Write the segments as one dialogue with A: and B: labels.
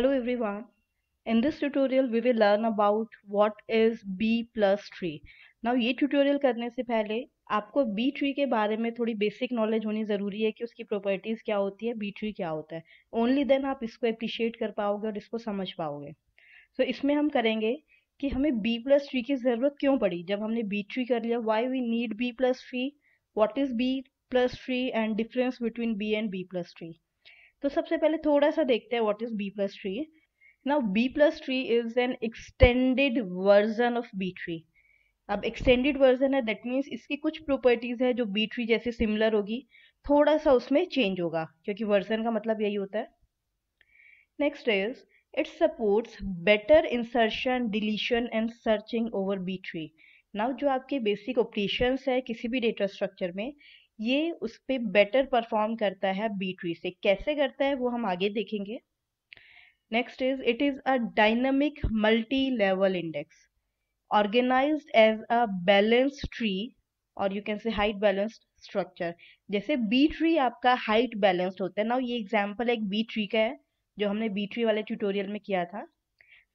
A: Hello everyone. In this tutorial we will learn about what is B plus tree. Now ये tutorial करने से पहले आपको B tree के बारे में थोड़ी बेसिक नॉलेज होनी ज़रूरी है कि उसकी प्रॉपर्टीज़ क्या होती है बी ट्री क्या होता है ओनली देन आप इसको अप्रिशिएट कर पाओगे और इसको समझ पाओगे सो so, इसमें हम करेंगे कि हमें बी प्लस ट्री की ज़रूरत क्यों पड़ी जब हमने बी ट्री कर लिया why we need B plus tree what is B plus tree and difference between B and B plus tree तो सबसे पहले थोड़ा सा देखते हैं what is B plus tree now B plus tree is an extended version of B tree अब extended version है that means इसकी कुछ प्रॉपर्टीज है जो बी ट्री जैसे सिमिलर होगी थोड़ा सा उसमें चेंज होगा क्योंकि वर्जन का मतलब यही होता है next is it supports better insertion deletion and searching over B tree now जो आपके बेसिक ऑपरेशंस है किसी भी डेटा स्ट्रक्चर में ये उस पर बेटर परफॉर्म करता है बी ट्री से कैसे करता है वो हम आगे देखेंगे next is it is a dynamic multi level index organize as a balance tree और you can say height balanced structure जैसे बी ट्री आपका हाइट बैलेंस्ड होता है ना ये एग्जाम्पल एक बी ट्री का है जो हमने बी ट्री वाले ट्यूटोरियल में किया था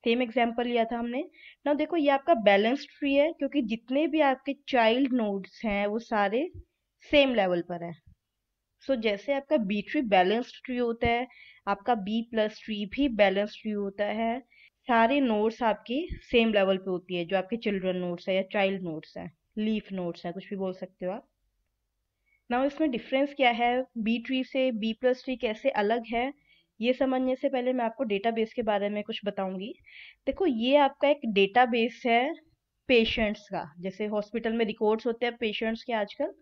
A: सेम एग्जाम्पल लिया था हमने ना देखो ये आपका बैलेंस्ड ट्री है क्योंकि जितने भी आपके चाइल्ड नोड्स हैं वो सारे सेम लेवल पर है सो so, जैसे आपका बी ट्री बैलेंस्ड ट्री होता है आपका बी प्लस ट्री भी बैलेंस ट्री होता है सारे नोट्स आपकी सेम लेवल पे होती है जो आपके चिल्ड्रन नोट्स है या चाइल्ड नोट्स है लीफ नोट्स है कुछ भी बोल सकते हो आप नाउ इसमें डिफरेंस क्या है बी ट्री से बी प्लस ट्री कैसे अलग है ये समझने से पहले मैं आपको डेटाबेस के बारे में कुछ बताऊंगी देखो ये आपका एक डेटाबेस है पेशेंट्स का जैसे हॉस्पिटल में रिकॉर्ड्स होते हैं पेशेंट्स के आजकल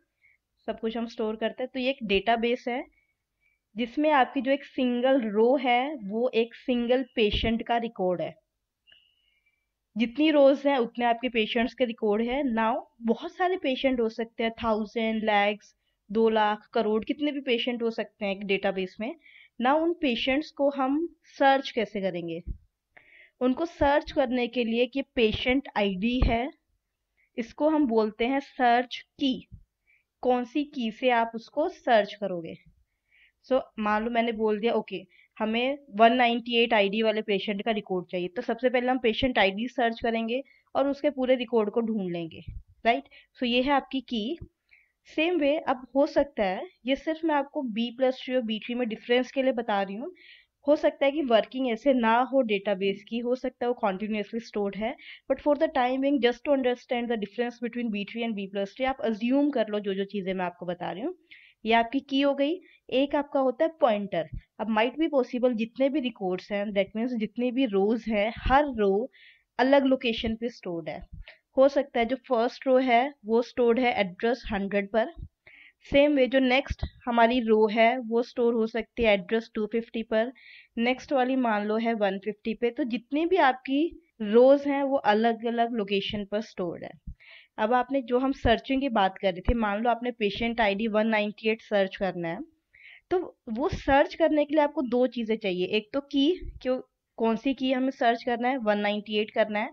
A: सब कुछ हम स्टोर करते हैं तो ये एक डेटाबेस है जिसमें आपकी जो एक सिंगल रो है वो एक सिंगल पेशेंट का रिकॉर्ड है जितनी रोज हैं उतने आपके पेशेंट्स के रिकॉर्ड है नाउ बहुत सारे पेशेंट हो सकते हैं थाउजेंड लैक्स दो लाख करोड़ कितने भी पेशेंट हो सकते हैं एक डेटाबेस में ना उन पेशेंट्स को हम सर्च कैसे करेंगे उनको सर्च करने के लिए कि पेशेंट आईडी है इसको हम बोलते हैं सर्च की कौन सी की से आप उसको सर्च करोगे सो so, मान लो मैंने बोल दिया ओके okay, हमें 198 आईडी वाले पेशेंट का रिकॉर्ड चाहिए तो सबसे पहले हम पेशेंट आईडी सर्च करेंगे और उसके पूरे रिकॉर्ड को ढूंढ लेंगे राइट सो so, ये है आपकी की सेम वे अब हो सकता है ये सिर्फ मैं आपको बी प्लस थ्री और बी थ्री में डिफरेंस के लिए बता रही हूँ हो सकता है कि वर्किंग ऐसे ना हो डेटाबेस की हो सकता है वो कॉन्टिन्यूसली स्टोर्ड है but for the time being just to understand the difference between B tree and B plus tree आप अज्यूम कर लो जो जो चीज़ें मैं आपको बता रही हूँ ये आपकी की हो गई एक आपका होता है पॉइंटर अब माइट भी पॉसिबल जितने भी रिकॉर्ड्स हैं दैट मीन्स जितने भी रोज हैं हर रो अलग लोकेशन पे स्टोर्ड है हो सकता है जो फर्स्ट रो है वो स्टोर्ड है एड्रेस हंड्रेड पर सेम वे जो नेक्स्ट हमारी रो है वो स्टोर हो सकती है एड्रेस 250 पर नेक्स्ट वाली मान लो है 150 पे तो जितनी भी आपकी रोज हैं वो अलग अलग लोकेशन पर स्टोर है अब आपने जो हम सर्चिंग की बात कर रहे थे मान लो आपने पेशेंट आईडी 198 सर्च करना है तो वो सर्च करने के लिए आपको दो चीज़ें चाहिए एक तो की क्यों कौन सी की हमें सर्च करना है 198 करना है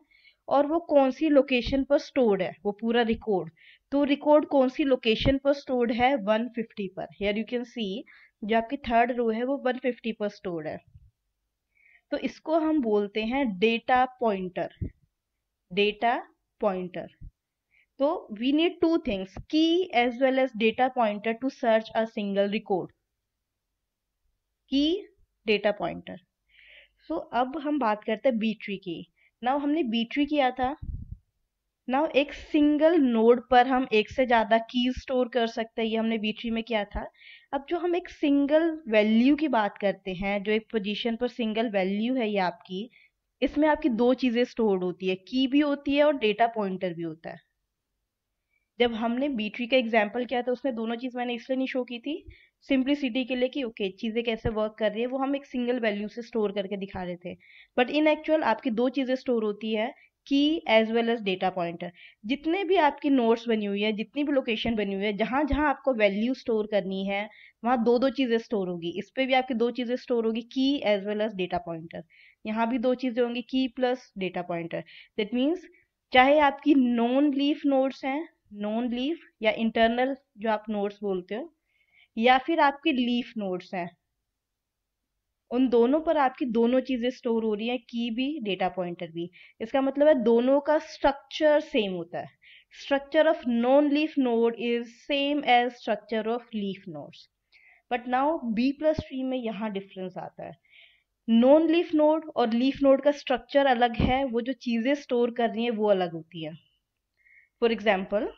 A: और वो कौन सी लोकेशन पर स्टोर्ड है वो पूरा रिकॉर्ड तो रिकॉर्ड कौन सी लोकेशन पर स्टोर्ड है 150 पर हेयर यू कैन सी जो आपकी थर्ड रो है वो 150 पर स्टोर्ड है तो इसको हम बोलते हैं डेटा पॉइंटर डेटा पॉइंटर तो we need two things key as well as data pointer to search a single record key data pointer so अब हम बात करते हैं बी ट्री की नाउ हमने बी ट्री किया था नाउ एक सिंगल नोड पर हम एक से ज़्यादा कीज स्टोर कर सकते हैं ये हमने बी ट्री में किया था अब जो हम एक सिंगल वैल्यू की बात करते हैं जो एक पोजीशन पर सिंगल वैल्यू है ये आपकी इसमें आपकी दो चीज़ें स्टोर होती है की भी होती है और डेटा पॉइंटर भी होता है जब हमने बी ट्री का एग्जाम्पल किया था उसमें दोनों चीज़ मैंने इसलिए नहीं शो की थी सिंप्लिसिटी के लिए कि ओके okay, चीज़ें कैसे वर्क कर रही है वो हम एक सिंगल वैल्यू से स्टोर करके दिखा रहे थे बट इन एक्चुअल आपकी दो चीज़ें स्टोर होती है key as well as data pointer जितने भी आपकी नोट्स बनी हुई है जितनी भी लोकेशन बनी हुई है जहाँ जहाँ आपको वैल्यू स्टोर करनी है वहाँ दो दो चीज़ें स्टोर होगी इस पर भी आपकी दो चीज़ें स्टोर होगी key as well as data pointer यहाँ भी दो चीज़ें होंगी key plus data pointer that means चाहे आपकी नॉन लीफ नोट्स हैं नॉन लीफ या इंटरनल जो आप नोट्स बोलते हो या फिर आपके लीफ नोड्स हैं उन दोनों पर आपकी दोनों चीजें स्टोर हो रही हैं की भी डेटा पॉइंटर भी इसका मतलब है दोनों का स्ट्रक्चर सेम होता है structure of non leaf node is same as structure of leaf nodes but now B plus tree में यहाँ डिफरेंस आता है नॉन लीफ नोड और लीफ नोड का स्ट्रक्चर अलग है वो जो चीजें स्टोर कर रही हैं वो अलग होती है for example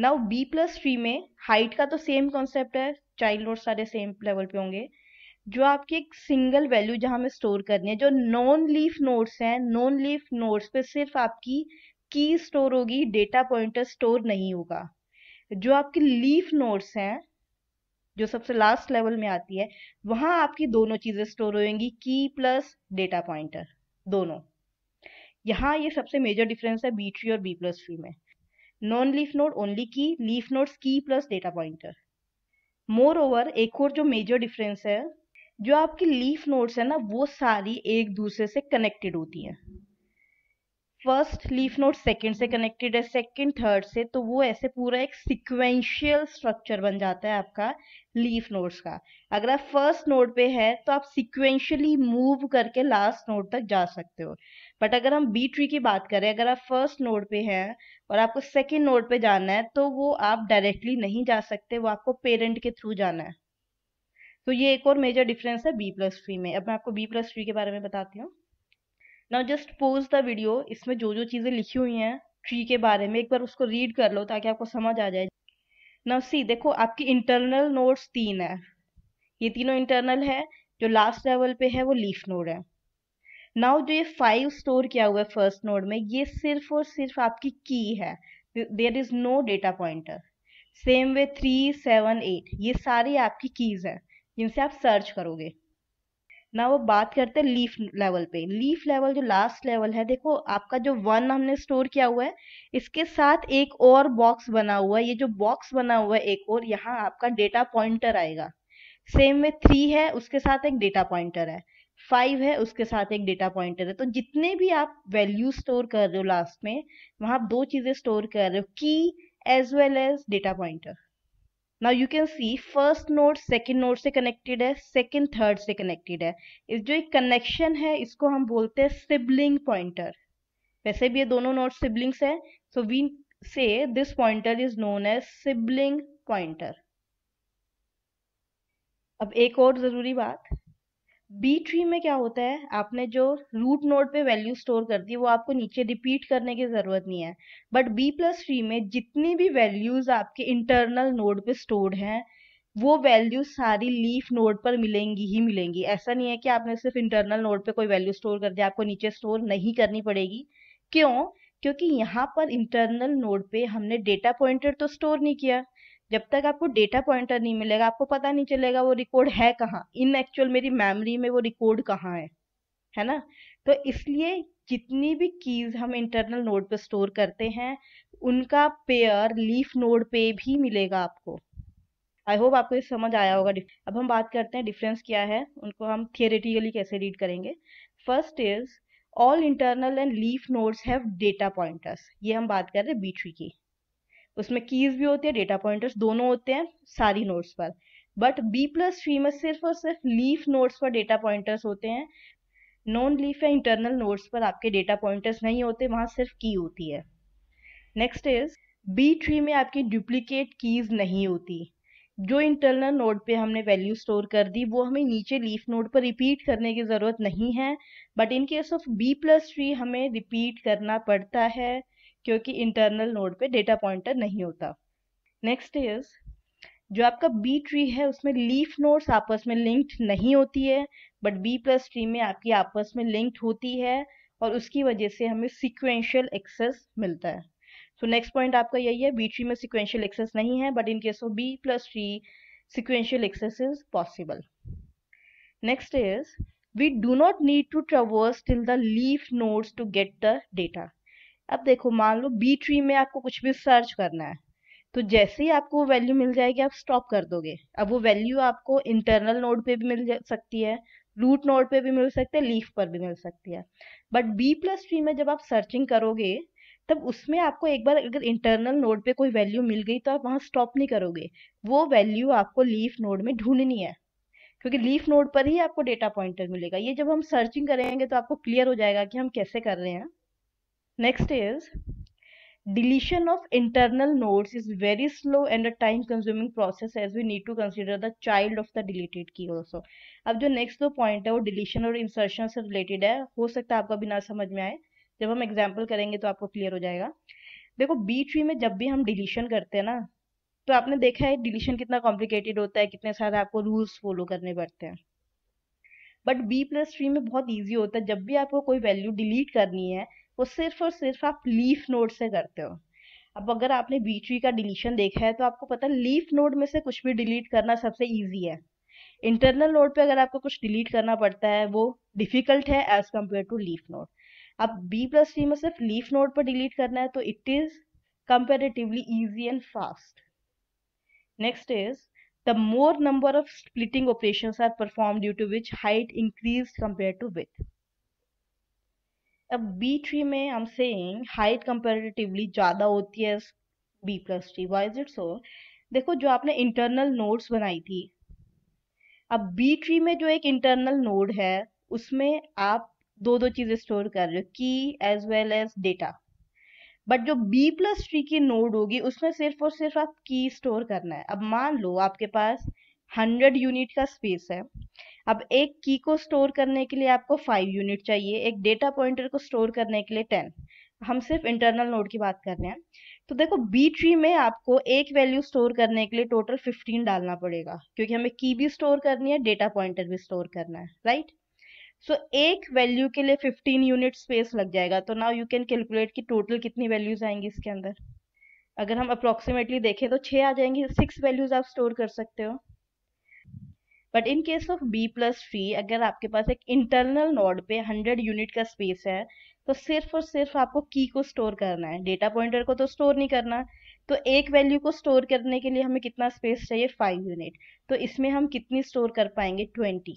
A: now B plus tree में हाइट का तो सेम कॉन्सेप्ट है चाइल्ड नोट सारे सेम लेवल पे होंगे जो आपकी एक सिंगल वैल्यू जहां में स्टोर करनी है जो नॉन लीफ नोड्स हैं नॉन लीफ नोड्स पे सिर्फ आपकी की स्टोर होगी डेटा पॉइंटर स्टोर नहीं होगा जो आपके लीफ नोट्स हैं जो सबसे लास्ट लेवल में आती है वहां आपकी दोनों चीजें स्टोर होंगी की प्लस डेटा पॉइंटर दोनों यहाँ ये सबसे मेजर डिफरेंस है बी थ्री और बी प्लस थ्री में non leaf node only key leaf nodes key plus data pointer moreover एक और जो मेजर डिफरेंस है जो आपकी लीफ नोड्स है ना वो सारी एक दूसरे से कनेक्टेड होती हैं फर्स्ट लीफ नोड सेकंड से कनेक्टेड है सेकंड थर्ड से तो वो ऐसे पूरा एक सिक्वेंशियल स्ट्रक्चर बन जाता है आपका लीफ नोड्स का अगर आप फर्स्ट नोड पे है तो आप सिक्वेंशियली मूव करके लास्ट नोड तक जा सकते हो बट अगर हम बी ट्री की बात करें अगर आप फर्स्ट नोड पे हैं और आपको सेकेंड नोड पे जाना है तो वो आप डायरेक्टली नहीं जा सकते वो आपको पेरेंट के थ्रू जाना है तो ये एक और मेजर डिफरेंस है बी प्लस ट्री में अब मैं आपको बी प्लस ट्री के बारे में बताती हूँ now just pause the video इसमें जो जो चीज़ें लिखी हुई हैं ट्री के बारे में एक बार उसको रीड कर लो ताकि आपको समझ आ जाए नाउ सी देखो आपकी इंटरनल नोड्स तीन है ये तीनों इंटरनल है जो लास्ट लेवल पे है वो लीफ नोड है नाउ जो ये फाइव स्टोर किया हुआ है फर्स्ट नोड में ये सिर्फ और सिर्फ आपकी की है there is no data pointer same way three seven eight ये सारी आपकी कीज है जिनसे आप सर्च करोगे ना वो बात करते हैं लीफ लेवल पे लीफ लेवल जो लास्ट लेवल है देखो आपका जो वन हमने स्टोर किया हुआ है इसके साथ एक और बॉक्स बना हुआ है ये जो बॉक्स बना हुआ है एक और यहाँ आपका डेटा पॉइंटर आएगा सेम में थ्री है उसके साथ एक डेटा पॉइंटर है फाइव है उसके साथ एक डेटा पॉइंटर है तो जितने भी आप वैल्यू स्टोर कर रहे हो लास्ट में वहां आप दो चीजें स्टोर कर रहे हो key as well as data pointer now you can see first node second node से कनेक्टेड है सेकेंड थर्ड से कनेक्टेड है इस जो एक कनेक्शन है इसको हम बोलते हैं सिबलिंग पॉइंटर वैसे भी ये दोनों नोट सिबलिंग्स है so we say this pointer is known as sibling pointer अब एक और जरूरी बात बी ट्री में क्या होता है आपने जो रूट नोड पे वैल्यू स्टोर कर दी वो आपको नीचे रिपीट करने की ज़रूरत नहीं है बट बी प्लस ट्री में जितनी भी वैल्यूज़ आपके इंटरनल नोड पे स्टोर्ड हैं वो वैल्यू सारी लीफ नोड पर मिलेंगी ही मिलेंगी ऐसा नहीं है कि आपने सिर्फ इंटरनल नोड पे कोई वैल्यू स्टोर कर दिया आपको नीचे स्टोर नहीं करनी पड़ेगी क्यों क्योंकि यहाँ पर इंटरनल नोड पे हमने डेटा पॉइंटर तो स्टोर नहीं किया जब तक आपको डेटा पॉइंटर नहीं मिलेगा आपको पता नहीं चलेगा वो रिकॉर्ड है कहाँ इन एक्चुअल मेरी मेमोरी में वो रिकॉर्ड कहाँ है है ना तो इसलिए जितनी भी कीज हम इंटरनल नोड पे स्टोर करते हैं उनका पेयर लीफ नोड पे भी मिलेगा आपको आई होप आपको ये समझ आया होगा अब हम बात करते हैं डिफरेंस क्या है उनको हम थियोरेटिकली कैसे रीड करेंगे first is all internal and leaf nodes have data pointers ये हम बात कर रहे हैं बी की उसमें कीज भी होती है डेटा पॉइंटर्स दोनों होते हैं सारी नोट्स पर बट बी प्लस ट्री में सिर्फ और सिर्फ लीफ नोट्स पर डेटा पॉइंटर्स होते हैं नॉन लीफ या इंटरनल नोट्स पर आपके डेटा पॉइंटर्स नहीं होते वहाँ सिर्फ की होती है नेक्स्ट इज बी ट्री में आपकी डुप्लीकेट कीज नहीं होती जो इंटरनल नोड पे हमने वैल्यू स्टोर कर दी वो हमें नीचे लीफ नोड पर रिपीट करने की ज़रूरत नहीं है but in case of B plus tree हमें रिपीट करना पड़ता है क्योंकि इंटरनल नोड पे डेटा पॉइंटर नहीं होता नेक्स्ट इज जो आपका बी ट्री है उसमें लीफ नोड्स आपस में लिंक्ड नहीं होती है बट बी प्लस ट्री में आपकी आपस में लिंक्ड होती है और उसकी वजह से हमें सिक्वेंशियल एक्सेस मिलता है सो नेक्स्ट पॉइंट आपका यही है बी ट्री में सिक्वेंशियल एक्सेस नहीं है but in case of B plus tree sequential access is possible next is we do not need to traverse till the leaf nodes to get the data अब देखो मान लो B tree में आपको कुछ भी search करना है तो जैसे ही आपको वो वैल्यू मिल जाएगी आप स्टॉप कर दोगे अब वो वैल्यू आपको इंटरनल नोड पे भी मिल सकती है रूट नोड पे भी मिल सकती है लीफ पर भी मिल सकती है बट बी प्लस ट्री में जब आप सर्चिंग करोगे तब उसमें आपको एक बार अगर इंटरनल नोड पे कोई वैल्यू मिल गई तो आप वहाँ स्टॉप नहीं करोगे वो वैल्यू आपको लीफ नोड में ढूंढनी है क्योंकि लीफ नोड पर ही आपको डेटा पॉइंटर मिलेगा ये जब हम सर्चिंग करेंगे तो आपको क्लियर हो जाएगा कि हम कैसे कर रहे हैं Next is deletion of internal nodes is very slow and a time consuming process as we need to consider the child of the deleted key also. अब जो नेक्स्ट दो पॉइंट है वो डिलीशन और इंसर्शन से रिलेटेड है हो सकता है आपको अभी ना समझ में आए जब हम एग्जाम्पल करेंगे तो आपको क्लियर हो जाएगा देखो बी ट्री में जब भी हम डिलीशन करते हैं ना तो आपने देखा है डिलीशन कितना कॉम्प्लिकेटेड होता है कितने सारे आपको रूल्स फॉलो करने पड़ते हैं बट बी प्लस ट्री में बहुत ईजी होता है जब भी आपको कोई वैल्यू डिलीट करनी है वो सिर्फ और सिर्फ आप लीफ नोड से करते हो अब अगर आपने बी ट्री का डिलीशन देखा है तो आपको पता है लीफ नोड में से कुछ भी डिलीट करना सबसे ईजी है इंटरनल नोड पे अगर आपको कुछ डिलीट करना पड़ता है वो डिफिकल्ट है as compare to leaf node अब बी प्लस ट्री में सिर्फ लीफ नोड पर डिलीट करना है तो it is comparatively easy and fast next is the more number of splitting operation are perform due to which height increase compare to with अब B tree में हम am saying height comparatively ज़्यादा होती है B plus tree why is it so देखो जो आपने internal nodes बनाई थी अब बी ट्री में जो एक इंटरनल नोड है उसमें आप दो दो चीज़ें स्टोर कर रहे हो key as well as data but जो बी प्लस ट्री की नोड होगी उसमें सिर्फ और सिर्फ आप की स्टोर करना है अब मान लो आपके पास हंड्रेड यूनिट का स्पेस है अब एक की को स्टोर करने के लिए आपको फाइव यूनिट चाहिए एक डेटा पॉइंटर को स्टोर करने के लिए टेन हम सिर्फ इंटरनल नोड की बात कर रहे हैं तो देखो बी ट्री में आपको एक वैल्यू स्टोर करने के लिए टोटल फिफ्टीन डालना पड़ेगा क्योंकि हमें की भी स्टोर करनी है डेटा पॉइंटर भी स्टोर करना है राइट right? सो so, एक वैल्यू के लिए फिफ्टीन यूनिट स्पेस लग जाएगा तो नाउ यू कैन कैलकुलेट कि टोटल कितनी वैल्यूज आएंगी इसके अंदर अगर हम अप्रोक्सीमेटली देखें तो छः आ जाएंगी सिक्स वैल्यूज आप स्टोर कर सकते हो but in case of B plus tree अगर आपके पास एक इंटरनल नोड पे हंड्रेड यूनिट का स्पेस है तो सिर्फ और सिर्फ आपको की को स्टोर करना है डेटा पॉइंटर को तो स्टोर नहीं करना तो एक वैल्यू को स्टोर करने के लिए हमें कितना स्पेस चाहिए फाइव यूनिट तो इसमें हम कितनी स्टोर कर पाएंगे ट्वेंटी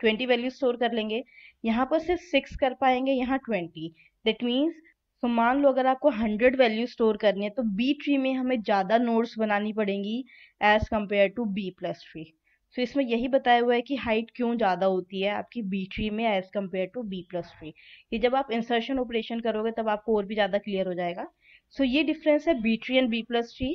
A: ट्वेंटी वैल्यू स्टोर कर लेंगे यहाँ पर सिर्फ सिक्स कर पाएंगे यहाँ ट्वेंटी दैट मीन्स तो मान लो अगर आपको हंड्रेड वैल्यू स्टोर करनी है तो बी ट्री में हमें ज़्यादा नोड्स बनानी पड़ेंगी as compare to B plus tree so तो so, इसमें यही बताया हुआ है कि हाइट क्यों ज़्यादा होती है आपकी बी ट्री में as compare to B plus tree ये जब आप इंसर्शन ऑपरेशन करोगे तब आपको और भी ज़्यादा क्लियर हो जाएगा सो so, ये डिफरेंस है B tree and B plus three